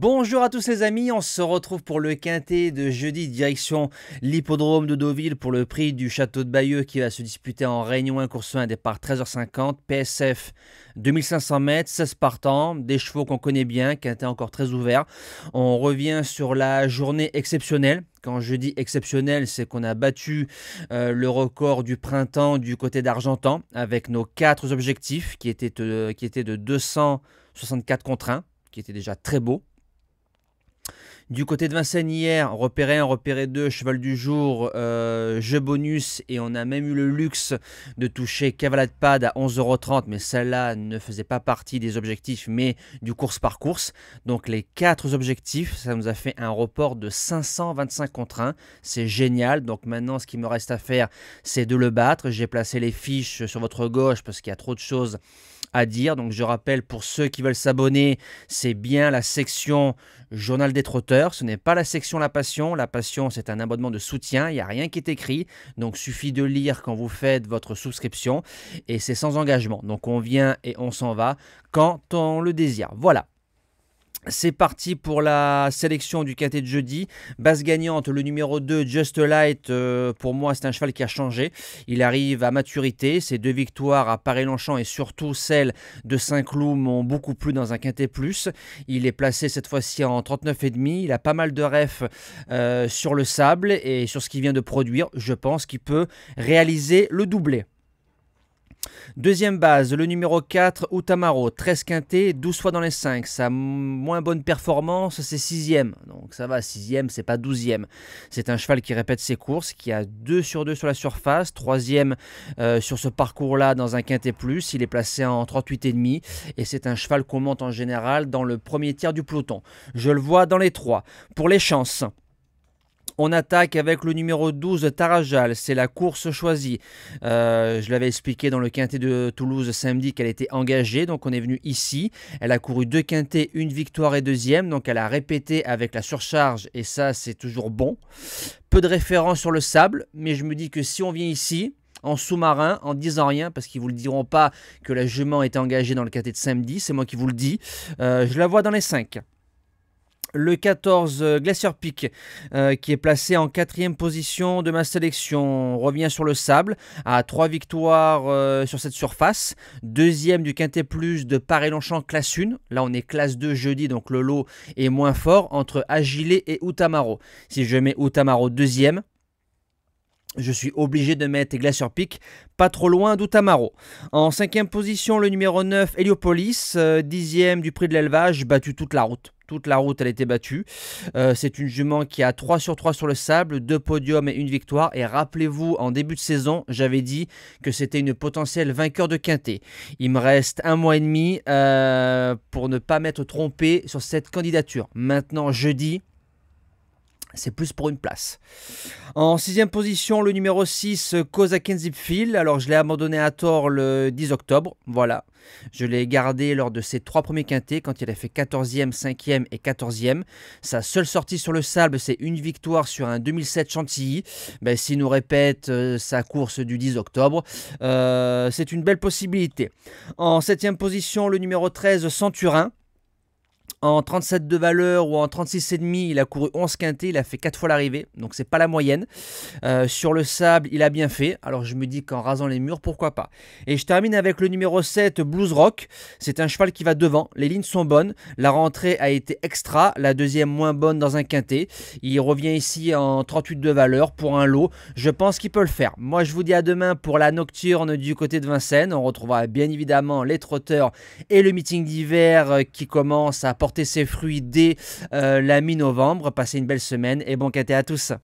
Bonjour à tous les amis, on se retrouve pour le quintet de jeudi direction l'hippodrome de Deauville pour le prix du château de Bayeux qui va se disputer en Réunion 1 course 1 départ 13h50, PSF 2500 mètres, 16 partants, des chevaux qu'on connaît bien, quintet encore très ouvert. On revient sur la journée exceptionnelle quand je dis exceptionnelle, c'est qu'on a battu euh, le record du printemps du côté d'Argentan avec nos quatre objectifs qui étaient, qui de 264 contre 1, qui étaient déjà très beau. Du côté de Vincennes hier, repéré 1, repéré 2, cheval du jour, euh, jeu bonus et on a même eu le luxe de toucher Cavalade Pad à 11,30€ mais celle-là ne faisait pas partie des objectifs mais du course par course. Donc les quatre objectifs, ça nous a fait un report de 525 contre 1, c'est génial. Donc maintenant ce qui me reste à faire c'est de le battre. J'ai placé les fiches sur votre gauche parce qu'il y a trop de choses dire. Donc je rappelle pour ceux qui veulent s'abonner, c'est bien la section Journal des trotteurs. Ce n'est pas la section La Passion. La Passion, c'est un abonnement de soutien. Il n'y a rien qui est écrit. Donc suffit de lire quand vous faites votre souscription. Et c'est sans engagement. Donc on vient et on s'en va quand on le désire. Voilà. C'est parti pour la sélection du quintet de jeudi. Basse gagnante, le numéro 2, Just Light, euh, pour moi c'est un cheval qui a changé. Il arrive à maturité. Ses deux victoires à Paris-Longchamp et surtout celle de Saint-Cloud m'ont beaucoup plu dans un quintet plus. Il est placé cette fois-ci en 39,5. Il a pas mal de refs euh, sur le sable et sur ce qu'il vient de produire. Je pense qu'il peut réaliser le doublé. Deuxième base, le numéro 4, Utamaro, 13 quintés, 12 fois dans les 5. Sa moins bonne performance, c'est 6ème. Donc ça va, 6ème, c'est pas 12ème. C'est un cheval qui répète ses courses, qui a 2 sur 2 sur la surface, 3ème euh, sur ce parcours-là dans un quintet plus. Il est placé en 38,5 et c'est un cheval qu'on monte en général dans le premier tiers du peloton. Je le vois dans les 3. Pour les chances. On attaque avec le numéro 12, Tarajal. C'est la course choisie. Euh, je l'avais expliqué dans le quintet de Toulouse samedi qu'elle était engagée. Donc on est venu ici. Elle a couru deux quintets, une victoire et deuxième. Donc elle a répété avec la surcharge. Et ça, c'est toujours bon. Peu de références sur le sable. Mais je me dis que si on vient ici, en sous-marin en disant rien parce qu'ils vous le diront pas que la jument était engagée dans le quintet de samedi, c'est moi qui vous le dis. Euh, je la vois dans les 5. Le 14, euh, Glacier Peak, euh, qui est placé en quatrième position de ma sélection, revient sur le sable à trois victoires euh, sur cette surface. Deuxième du Quintet Plus de Paris-Longchamp, classe 1. Là, on est classe 2 jeudi, donc le lot est moins fort entre Agilé et Utamaro. Si je mets Outamaro deuxième, je suis obligé de mettre Glacier Peak pas trop loin d'Utamaro. En cinquième position, le numéro 9, Heliopolis, 10 dixième du prix de l'élevage, battu toute la route. Toute la route, elle a été battue. Euh, c'est une jument qui a 3 sur 3 sur le sable, 2 podiums et une victoire. Et rappelez-vous, en début de saison, j'avais dit que c'était une potentielle vainqueur de Quintet. Il me reste un mois et demi euh, pour ne pas m'être trompé sur cette candidature. Maintenant, jeudi, c'est plus pour une place. En sixième position, le numéro 6, Cosa Alors, je l'ai abandonné à tort le 10 octobre. Voilà. Je l'ai gardé lors de ses trois premiers quintés, quand il a fait 14e, 5e et 14e. Sa seule sortie sur le sable, c'est une victoire sur un 2007 Chantilly. mais' ben, S'il nous répète euh, sa course du 10 octobre, euh, c'est une belle possibilité. En septième position, le numéro 13, Centurin. En 37 de valeur ou en 36,5, il a couru 11 quintés, il a fait 4 fois l'arrivée, donc c'est pas la moyenne. Euh, sur le sable, il a bien fait, alors je me dis qu'en rasant les murs, pourquoi pas. Et je termine avec le numéro 7, Blues Rock. C'est un cheval qui va devant, les lignes sont bonnes, la rentrée a été extra, la deuxième moins bonne dans un quintet. Il revient ici en 38 de valeur pour un lot, je pense qu'il peut le faire. Moi je vous dis à demain pour la nocturne du côté de Vincennes, on retrouvera bien évidemment les trotteurs et le meeting d'hiver euh, qui commence à porter ses fruits dès euh, la mi-novembre. Passez une belle semaine et bon quête à tous.